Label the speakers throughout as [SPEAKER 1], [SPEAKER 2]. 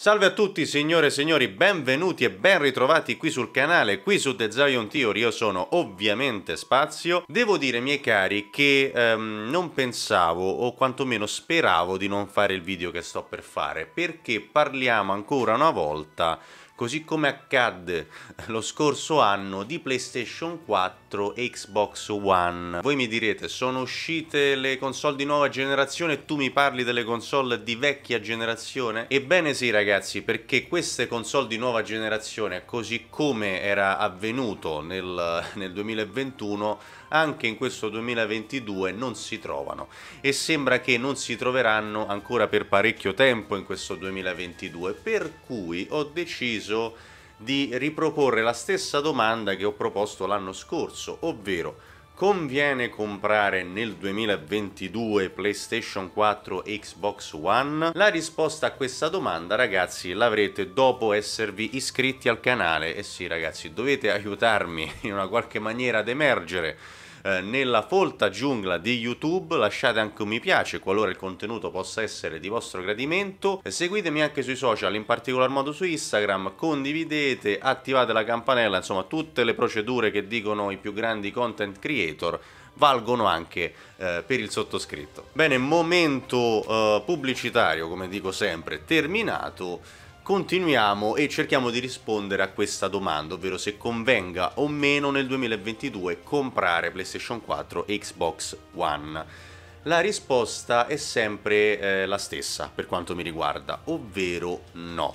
[SPEAKER 1] Salve a tutti signore e signori, benvenuti e ben ritrovati qui sul canale, qui su The Zion Theory, io sono ovviamente Spazio. Devo dire miei cari che ehm, non pensavo o quantomeno speravo di non fare il video che sto per fare, perché parliamo ancora una volta così come accadde lo scorso anno di PlayStation 4 e Xbox One. Voi mi direte, sono uscite le console di nuova generazione e tu mi parli delle console di vecchia generazione? Ebbene sì ragazzi, perché queste console di nuova generazione, così come era avvenuto nel, nel 2021, anche in questo 2022 non si trovano e sembra che non si troveranno ancora per parecchio tempo in questo 2022, per cui ho deciso di riproporre la stessa domanda che ho proposto l'anno scorso, ovvero Conviene comprare nel 2022 PlayStation 4 e Xbox One? La risposta a questa domanda, ragazzi, l'avrete dopo esservi iscritti al canale. E eh sì, ragazzi, dovete aiutarmi in una qualche maniera ad emergere eh, nella folta giungla di YouTube. Lasciate anche un mi piace qualora il contenuto possa essere di vostro gradimento. Seguitemi anche sui social, in particolar modo su Instagram. Condividete, attivate la campanella, insomma, tutte le procedure che dicono i più grandi content creator valgono anche eh, per il sottoscritto. Bene, momento eh, pubblicitario, come dico sempre, terminato continuiamo e cerchiamo di rispondere a questa domanda, ovvero se convenga o meno nel 2022 comprare PlayStation 4 e Xbox One. La risposta è sempre eh, la stessa per quanto mi riguarda, ovvero no.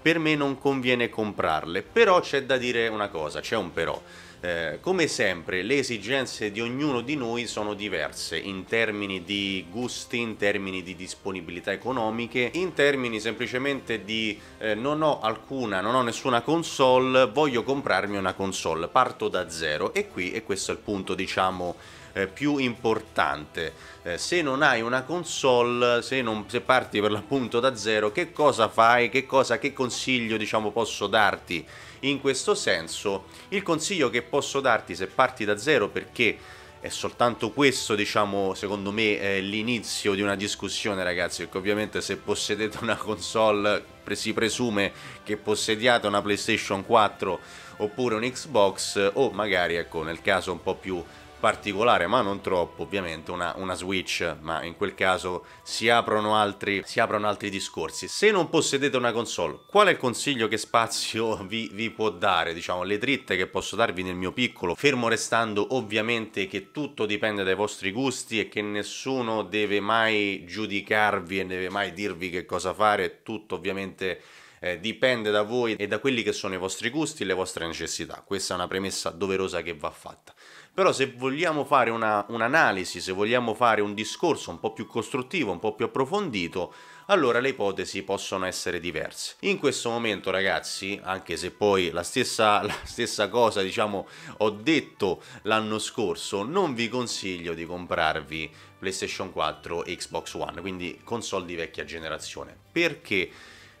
[SPEAKER 1] Per me non conviene comprarle, però c'è da dire una cosa, c'è un però. Eh, come sempre le esigenze di ognuno di noi sono diverse in termini di gusti, in termini di disponibilità economiche, in termini semplicemente di eh, non ho alcuna, non ho nessuna console, voglio comprarmi una console, parto da zero e qui, e questo è il punto diciamo eh, più importante. Eh, se non hai una console, se, non, se, parti per l'appunto da zero, che cosa fai? Che, cosa, che consiglio diciamo, posso darti in questo senso? Il consiglio che posso darti se parti da zero perché è soltanto questo, diciamo, secondo me, l'inizio di una discussione, ragazzi, perché ovviamente se possedete una console, si presume che possediate una PlayStation 4 oppure un Xbox o magari, ecco, nel caso un po' più particolare, ma non troppo, ovviamente, una, una Switch, ma in quel caso si aprono, altri, si aprono altri discorsi. Se non possedete una console, qual è il consiglio che Spazio vi, vi può dare? Diciamo, le dritte che posso darvi nel mio piccolo, fermo restando ovviamente che tutto dipende dai vostri gusti e che nessuno deve mai giudicarvi e deve mai dirvi che cosa fare, tutto ovviamente eh, dipende da voi e da quelli che sono i vostri gusti e le vostre necessità. Questa è una premessa doverosa che va fatta. Però se vogliamo fare una, un'analisi, se vogliamo fare un discorso un po' più costruttivo, un po' più approfondito, allora le ipotesi possono essere diverse. In questo momento, ragazzi, anche se poi la stessa, la stessa cosa, diciamo, ho detto l'anno scorso, non vi consiglio di comprarvi PlayStation 4 e Xbox One, quindi console di vecchia generazione. Perché?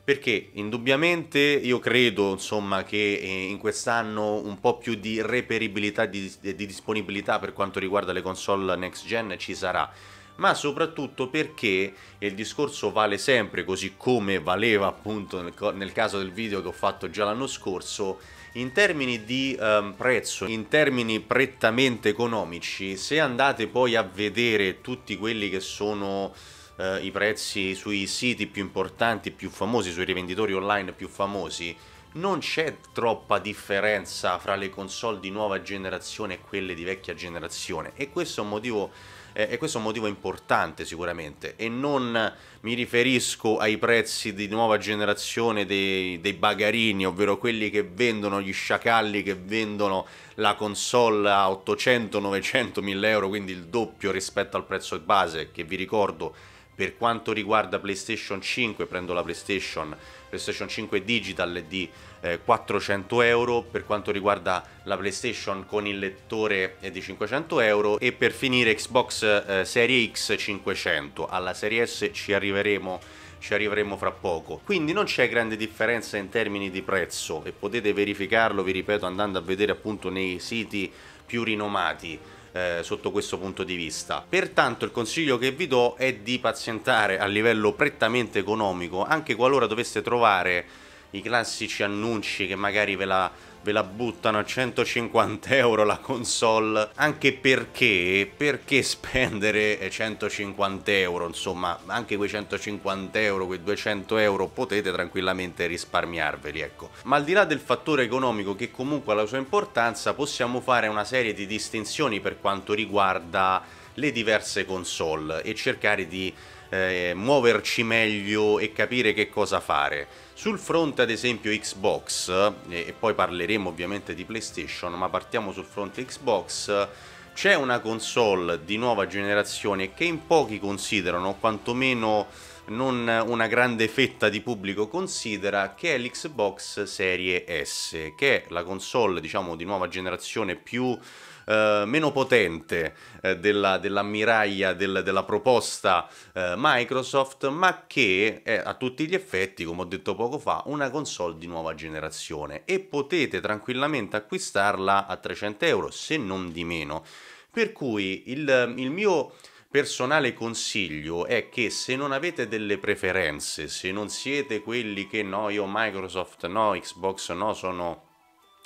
[SPEAKER 1] Perché indubbiamente io credo insomma, che eh, in quest'anno un po' più di reperibilità e di, di disponibilità per quanto riguarda le console next gen ci sarà ma soprattutto perché e il discorso vale sempre così come valeva appunto nel, nel caso del video che ho fatto già l'anno scorso in termini di um, prezzo, in termini prettamente economici, se andate poi a vedere tutti quelli che sono eh, i prezzi sui siti più importanti, più famosi, sui rivenditori online più famosi, non c'è troppa differenza fra le console di nuova generazione e quelle di vecchia generazione e questo è un motivo, eh, questo è un motivo importante sicuramente e non mi riferisco ai prezzi di nuova generazione dei, dei bagarini, ovvero quelli che vendono gli sciacalli, che vendono la console a 800, 900, 1000 euro, quindi il doppio rispetto al prezzo base che vi ricordo per quanto riguarda PlayStation 5, prendo la PlayStation, PlayStation 5 Digital è di eh, 400 euro, per quanto riguarda la PlayStation con il lettore è eh, di 500 euro e per finire Xbox eh, Serie X 500. Alla Serie S ci arriveremo ci arriveremo fra poco. Quindi non c'è grande differenza in termini di prezzo e potete verificarlo, vi ripeto, andando a vedere appunto nei siti più rinomati eh, sotto questo punto di vista. Pertanto il consiglio che vi do è di pazientare a livello prettamente economico, anche qualora doveste trovare i classici annunci che magari ve la, ve la buttano a 150 euro la console, anche perché, perché spendere 150 euro, insomma, anche quei 150 euro, quei 200 euro potete tranquillamente risparmiarveli, ecco. Ma al di là del fattore economico che comunque ha la sua importanza, possiamo fare una serie di distinzioni per quanto riguarda le diverse console e cercare di eh, muoverci meglio e capire che cosa fare. Sul fronte ad esempio Xbox, e, eh, e poi parleremo ovviamente di PlayStation, ma partiamo sul fronte Xbox, c'è una console di nuova generazione che in pochi considerano, quantomeno non una grande fetta di pubblico considera, che è l'Xbox Serie S, che è la console diciamo di nuova generazione più... Eh, meno potente eh, della, dell'ammiraglia del, della proposta eh, Microsoft, ma che è a tutti gli effetti, come ho detto poco fa, una console di nuova generazione e potete tranquillamente acquistarla a 300 euro, se non di meno. Per cui il, il mio personale consiglio è che se non avete delle preferenze, se non siete quelli che no, io Microsoft no, Xbox no, sono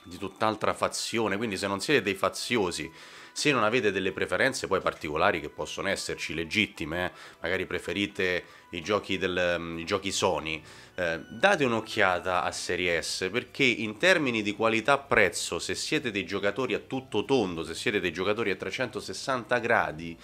[SPEAKER 1] di tutt'altra fazione, quindi se non siete dei faziosi, se non avete delle preferenze poi particolari che possono esserci legittime, eh, magari preferite i giochi, del, mm, i giochi Sony, eh, date un'occhiata a Series S perché in termini di qualità-prezzo, se siete dei giocatori a tutto tondo, se siete dei giocatori a 360 gradi,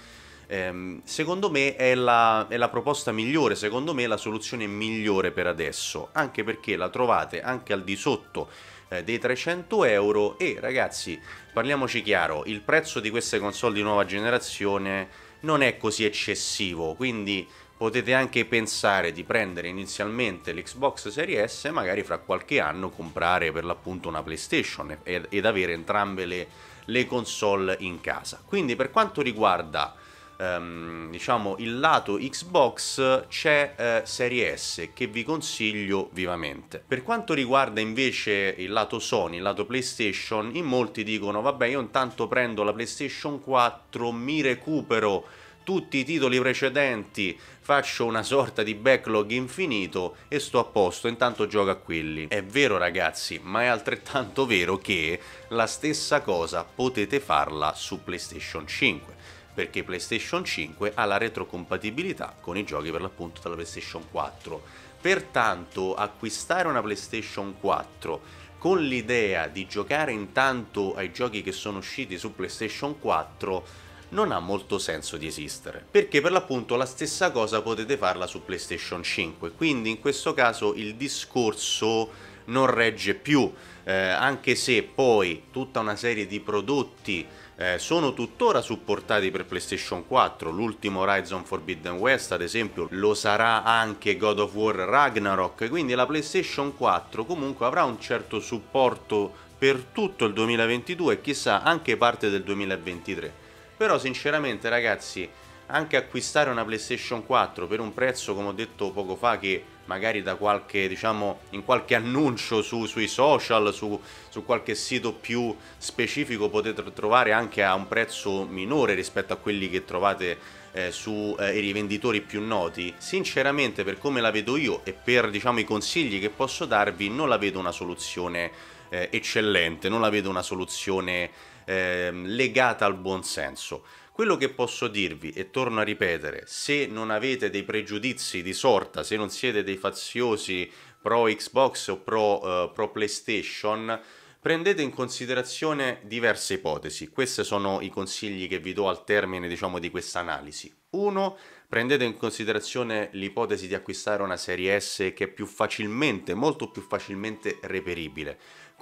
[SPEAKER 1] ehm, secondo me è la, è la proposta migliore, secondo me è la soluzione migliore per adesso, anche perché la trovate anche al di sotto eh, dei 300 euro e ragazzi parliamoci chiaro il prezzo di queste console di nuova generazione non è così eccessivo quindi potete anche pensare di prendere inizialmente l'Xbox Series S e magari fra qualche anno comprare per l'appunto una PlayStation ed, ed avere entrambe le, le console in casa quindi per quanto riguarda ehm, diciamo il lato Xbox c'è eh, Serie S che vi consiglio vivamente. Per quanto riguarda invece il lato Sony, il lato PlayStation, in molti dicono vabbè io intanto prendo la PlayStation 4, mi recupero tutti i titoli precedenti, faccio una sorta di backlog infinito e sto a posto, intanto gioco a quelli. È vero ragazzi, ma è altrettanto vero che la stessa cosa potete farla su PlayStation 5 perché PlayStation 5 ha la retrocompatibilità con i giochi per l'appunto della PlayStation 4. Pertanto acquistare una PlayStation 4 con l'idea di giocare intanto ai giochi che sono usciti su PlayStation 4 non ha molto senso di esistere, perché per l'appunto la stessa cosa potete farla su PlayStation 5, quindi in questo caso il discorso non regge più, eh, anche se poi tutta una serie di prodotti eh, sono tuttora supportati per PlayStation 4, l'ultimo Horizon Forbidden West ad esempio lo sarà anche God of War Ragnarok, quindi la PlayStation 4 comunque avrà un certo supporto per tutto il 2022 e chissà anche parte del 2023. Però sinceramente ragazzi, anche acquistare una PlayStation 4 per un prezzo come ho detto poco fa che magari da qualche, diciamo, in qualche annuncio su, sui social, su, su, qualche sito più specifico potete trovare anche a un prezzo minore rispetto a quelli che trovate eh, sui eh, rivenditori più noti, sinceramente per come la vedo io e per diciamo, i consigli che posso darvi non la vedo una soluzione eh, eccellente, non la vedo una soluzione ehm, legata al buon senso. Quello che posso dirvi, e torno a ripetere, se non avete dei pregiudizi di sorta, se non siete dei faziosi pro Xbox o pro, uh, pro PlayStation, prendete in considerazione diverse ipotesi. Questi sono i consigli che vi do al termine, diciamo, di questa analisi. Uno, prendete in considerazione l'ipotesi di acquistare una serie S che è più facilmente, molto più facilmente reperibile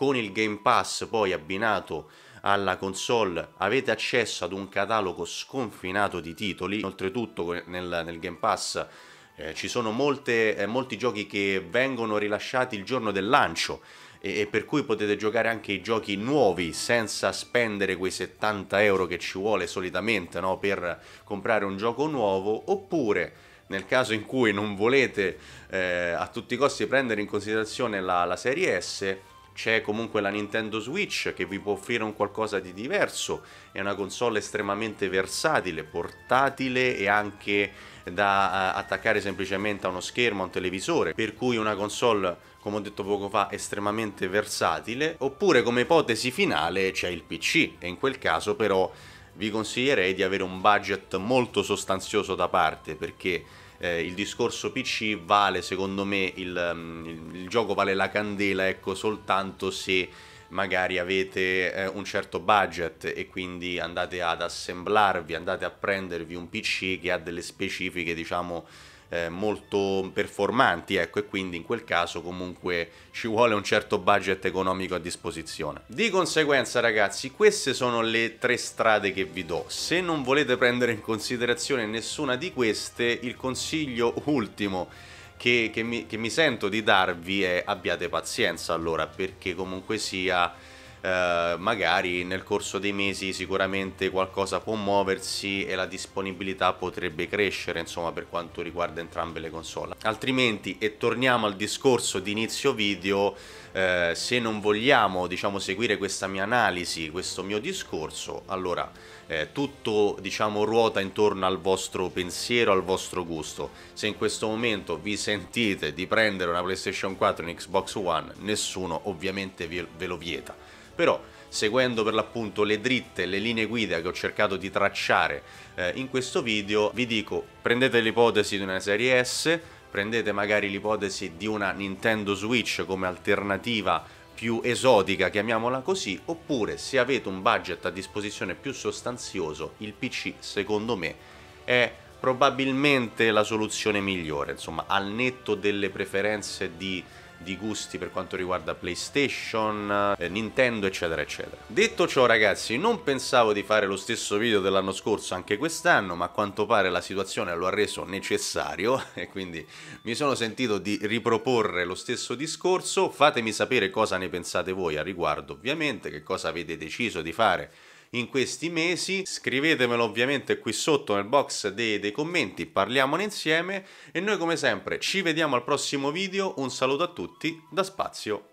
[SPEAKER 1] con il Game Pass poi abbinato alla console avete accesso ad un catalogo sconfinato di titoli, oltretutto nel, nel Game Pass eh, ci sono molte, eh, molti giochi che vengono rilasciati il giorno del lancio e, e, per cui potete giocare anche i giochi nuovi senza spendere quei 70 euro che ci vuole solitamente no, per comprare un gioco nuovo oppure nel caso in cui non volete eh, a tutti i costi prendere in considerazione la, la serie S c'è comunque la Nintendo Switch che vi può offrire un qualcosa di diverso, è una console estremamente versatile, portatile e anche da eh, attaccare semplicemente a uno schermo, a un televisore, per cui una console come ho detto poco fa estremamente versatile, oppure come ipotesi finale c'è il PC e in quel caso però vi consiglierei di avere un budget molto sostanzioso da parte perché eh, il discorso PC vale, secondo me, il, mm, il, il, gioco vale la candela, ecco, soltanto se magari avete eh, un certo budget e quindi andate ad assemblarvi, andate a prendervi un PC che ha delle specifiche, diciamo, eh, molto performanti, ecco, e quindi in quel caso comunque ci vuole un certo budget economico a disposizione. Di conseguenza, ragazzi, queste sono le tre strade che vi do. Se non volete prendere in considerazione nessuna di queste, il consiglio ultimo che, che, mi, che mi sento di darvi è abbiate pazienza allora, perché comunque sia eh, magari nel corso dei mesi sicuramente qualcosa può muoversi e la disponibilità potrebbe crescere insomma per quanto riguarda entrambe le console altrimenti e torniamo al discorso di inizio video eh, se non vogliamo diciamo seguire questa mia analisi questo mio discorso allora eh, tutto diciamo ruota intorno al vostro pensiero al vostro gusto se in questo momento vi sentite di prendere una playstation 4 e un xbox one nessuno ovviamente ve lo vieta però seguendo per l'appunto le dritte, le linee guida che ho cercato di tracciare eh, in questo video, vi dico prendete l'ipotesi di una serie S, prendete magari l'ipotesi di una Nintendo Switch come alternativa più esotica, chiamiamola così, oppure se avete un budget a disposizione più sostanzioso, il PC secondo me è probabilmente la soluzione migliore, insomma, al netto delle preferenze di di gusti per quanto riguarda PlayStation, eh, Nintendo, eccetera, eccetera. Detto ciò, ragazzi, non pensavo di fare lo stesso video dell'anno scorso anche quest'anno, ma a quanto pare la situazione lo ha reso necessario e quindi mi sono sentito di riproporre lo stesso discorso. Fatemi sapere cosa ne pensate voi a riguardo, ovviamente, che cosa avete deciso di fare in questi mesi. Scrivetemelo ovviamente qui sotto nel box dei, dei commenti, parliamone insieme e noi come sempre ci vediamo al prossimo video, un saluto a tutti da Spazio